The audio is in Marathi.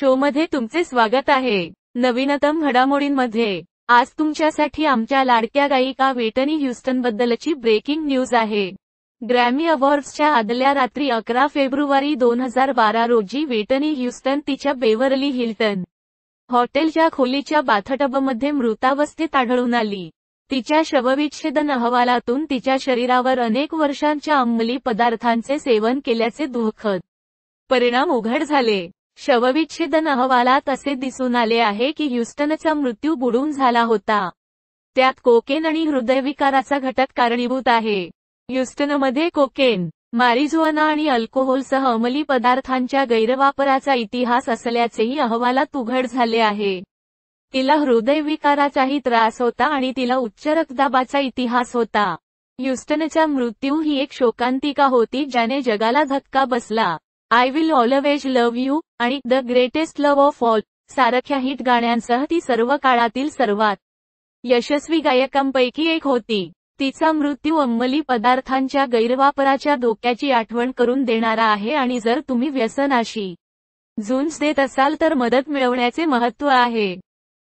शो मध्ये तुमचे स्वागत आहे नवीनतम घडामोडींमध्ये आज तुमच्यासाठी आमच्या लाडक्या गायिका वेटनी ह्युस्टन बद्दलची ब्रेकिंग न्यूज आहे ग्रॅमी अवॉर्ड्सच्या आदल्या रात्री अकरा फेब्रुवारी दोन हजार बारा रोजी वेटनी ह्युस्टन तिच्या बेवरली हिल्टन हॉटेलच्या खोलीच्या बाथटबमध्ये मृतावस्थेत आढळून आली तिच्या शवविच्छेदन अहवालातून तिच्या शरीरावर अनेक वर्षांच्या अंमली पदार्थांचे सेवन केल्याचे दुःखद परिणाम उघड झाले शवविच्छेदन अहवालात असे दिसून आले आहे की ह्युस्टनचा मृत्यू बुडून झाला होता त्यात कोकेन आणि हृदयविकाराचा घटक कारणीभूत आहे ह्युस्टनमध्ये कोकेन मारिझुआना आणि अल्कोहोलसह अंमली पदार्थांच्या गैरवापराचा इतिहास असल्याचेही अहवालात उघड झाले आहे तिला हृदयविकाराचाही त्रास होता आणि तिला उच्च रक्तदाबाचा इतिहास होता ह्युस्टनचा मृत्यू ही एक शोकांतिका होती ज्याने जगाला धक्का बसला I will always love you आणि the greatest love of all सारख्या हिट गाण्यांसह ती सर्व काळातील सर्वात यशस्वी गायकांपैकी एक होती तिचा मृत्यू अंमली पदार्थांच्या गैरवापराच्या धोक्याची आठवण करून देणारा आहे आणि जर तुम्ही व्यसनाशी झुंज देत असाल तर मदत मिळवण्याचे महत्त्व आहे